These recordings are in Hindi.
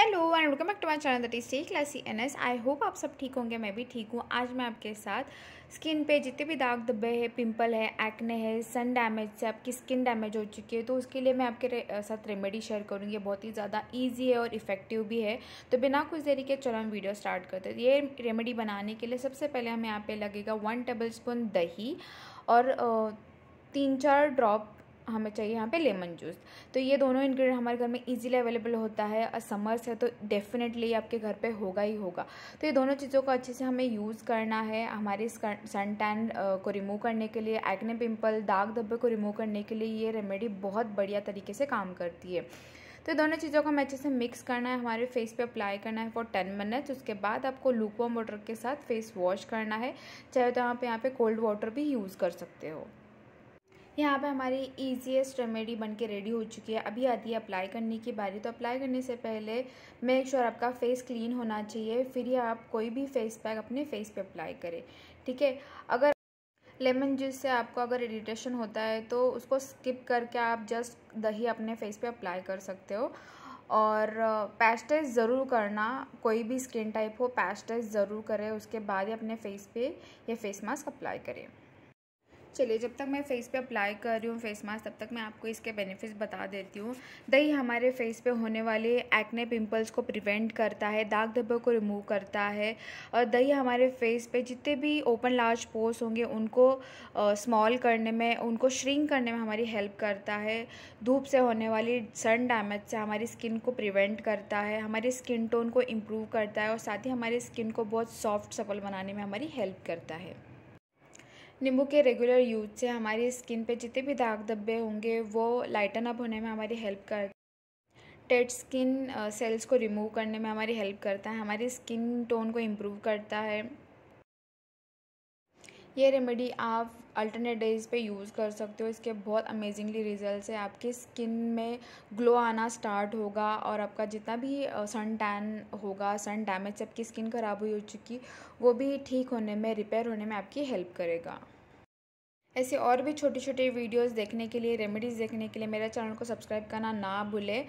hello and welcome back to my channel is T classy N S I hope आप सब ठीक होंगे मैं भी ठीक हूँ आज मैं आपके साथ स्किन पे जितने भी दाग धब्बे हैं पिंपल है एक्ने है सन डैमेज से आपकी स्किन डैमेज हो चुकी है तो उसके लिए मैं आपके साथ रेमेडी शेयर करूँगी बहुत ही ज़्यादा ईजी है और इफेक्टिव भी है तो बिना कुछ देरी के चलो हम वीडियो स्टार्ट करते हैं ये रेमेडी बनाने के लिए सबसे पहले हमें यहाँ पर लगेगा वन टेबल स्पून दही और तीन चार ड्रॉप हमें चाहिए यहाँ पे लेमन जूस तो ये दोनों इन्ग्रीडियंट हमारे घर में इजीली अवेलेबल होता है और समर्स है तो डेफिनेटली आपके घर पे होगा ही होगा तो ये दोनों चीज़ों को अच्छे से हमें यूज़ करना है हमारे सन टैन को रिमूव करने के लिए एक्ने पिम्पल दाग धब्बे को रिमूव करने के लिए ये रेमेडी बहुत बढ़िया तरीके से काम करती है तो दोनों चीज़ों को हमें अच्छे से मिक्स करना है हमारे फेस पे अप्लाई करना है फॉर टेन मिनट्स उसके बाद आपको लूकवॉम वाटर के साथ फेस वॉश करना है चाहे तो आप यहाँ पे कोल्ड वाटर भी यूज़ कर सकते हो यहाँ पे हमारी ईजीएस्ट रेमेडी बन के रेडी हो चुकी है अभी आती है अप्लाई करने की बारी तो अप्लाई करने से पहले मेक श्योर आपका फेस क्लीन होना चाहिए फिर ही आप कोई भी फेस पैक अपने फेस पे अप्लाई करें ठीक है अगर लेमन जूस से आपको अगर इरीटेशन होता है तो उसको स्किप करके आप जस्ट दही अपने फेस पर अप्लाई कर सकते हो और पैस्टेज ज़रूर करना कोई भी स्किन टाइप हो पैस्टेज ज़रूर करें उसके बाद ही अपने फेस पे ये फेस मास्क अप्लाई करें चलिए जब तक मैं फेस पे अप्लाई कर रही हूँ फेस मास्क तब तक मैं आपको इसके बेनिफिट्स बता देती हूँ दही हमारे फेस पे होने वाले एक्ने पिंपल्स को प्रिवेंट करता है दाग धब्बे को रिमूव करता है और दही हमारे फेस पे जितने भी ओपन लार्ज पोर्स होंगे उनको स्मॉल करने में उनको श्रिंक करने में हमारी हेल्प करता है धूप से होने वाली सन डैमेज से हमारी स्किन को प्रिवेंट करता है हमारी स्किन टोन को इम्प्रूव करता है और साथ ही हमारी स्किन को बहुत सॉफ्ट सफल बनाने में हमारी हेल्प करता है नींबू के रेगुलर यूज से हमारी स्किन पे जितने भी दाग धब्बे होंगे वो लाइटन अप होने में हमारी हेल्प कर टेड स्किन सेल्स को रिमूव करने में हमारी हेल्प करता है हमारी स्किन टोन को इम्प्रूव करता है ये रेमेडी आप अल्टरनेट डेज पे यूज़ कर सकते हो इसके बहुत अमेजिंगली रिजल्ट है आपकी स्किन में ग्लो आना स्टार्ट होगा और आपका जितना भी सन uh, टैन होगा सन डैमेज से आपकी स्किन खराब हुई हो चुकी वो भी ठीक होने में रिपेयर होने में आपकी हेल्प करेगा ऐसे और भी छोटी छोटी वीडियोस देखने के लिए रेमेडीज़ देखने के लिए मेरे चैनल को सब्सक्राइब करना ना भूले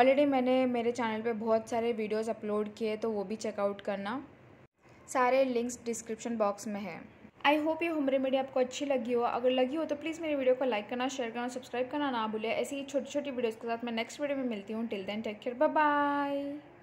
ऑलरेडी मैंने मेरे चैनल पे बहुत सारे वीडियोस अपलोड किए तो वो भी चेकआउट करना सारे लिंक्स डिस्क्रिप्शन बॉक्स में है आई होप ये होम रेमेडी आपको अच्छी लगी हो अगर लगी हो तो प्लीज़ मेरी वीडियो को लाइक करना शेयर करना सब्सक्राइब करना ना भूले ऐसी ही छोटी छोटी वीडियोज़ के साथ मैं नेक्स्ट वीडियो में मिलती हूँ till then take care bye